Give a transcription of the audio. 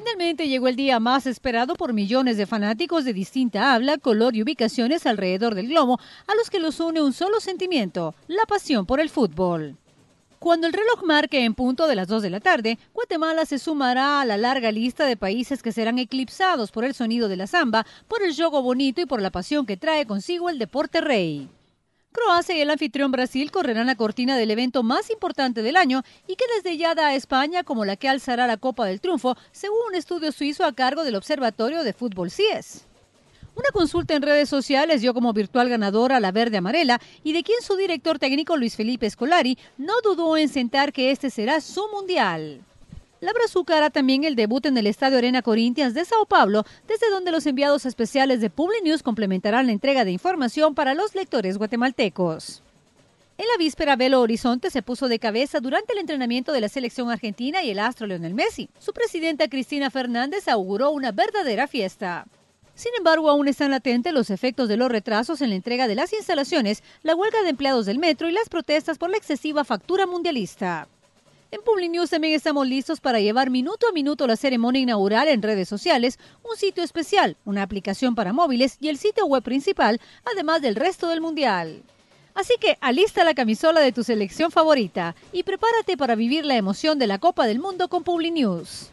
Finalmente llegó el día más esperado por millones de fanáticos de distinta habla, color y ubicaciones alrededor del globo, a los que los une un solo sentimiento, la pasión por el fútbol. Cuando el reloj marque en punto de las 2 de la tarde, Guatemala se sumará a la larga lista de países que serán eclipsados por el sonido de la samba, por el yogo bonito y por la pasión que trae consigo el deporte rey. Croacia y el anfitrión Brasil correrán la cortina del evento más importante del año y que desde ya da a España como la que alzará la Copa del Triunfo, según un estudio suizo a cargo del Observatorio de Fútbol CIES. Una consulta en redes sociales dio como virtual ganador a la verde amarela y de quien su director técnico Luis Felipe Scolari no dudó en sentar que este será su mundial. La Brazuca hará también el debut en el Estadio Arena Corinthians de Sao Paulo, desde donde los enviados especiales de Public News complementarán la entrega de información para los lectores guatemaltecos. En la víspera, Belo Horizonte se puso de cabeza durante el entrenamiento de la selección argentina y el astro Leonel Messi. Su presidenta Cristina Fernández auguró una verdadera fiesta. Sin embargo, aún están latentes los efectos de los retrasos en la entrega de las instalaciones, la huelga de empleados del metro y las protestas por la excesiva factura mundialista. En Public News también estamos listos para llevar minuto a minuto la ceremonia inaugural en redes sociales, un sitio especial, una aplicación para móviles y el sitio web principal, además del resto del mundial. Así que alista la camisola de tu selección favorita y prepárate para vivir la emoción de la Copa del Mundo con PubliNews. News.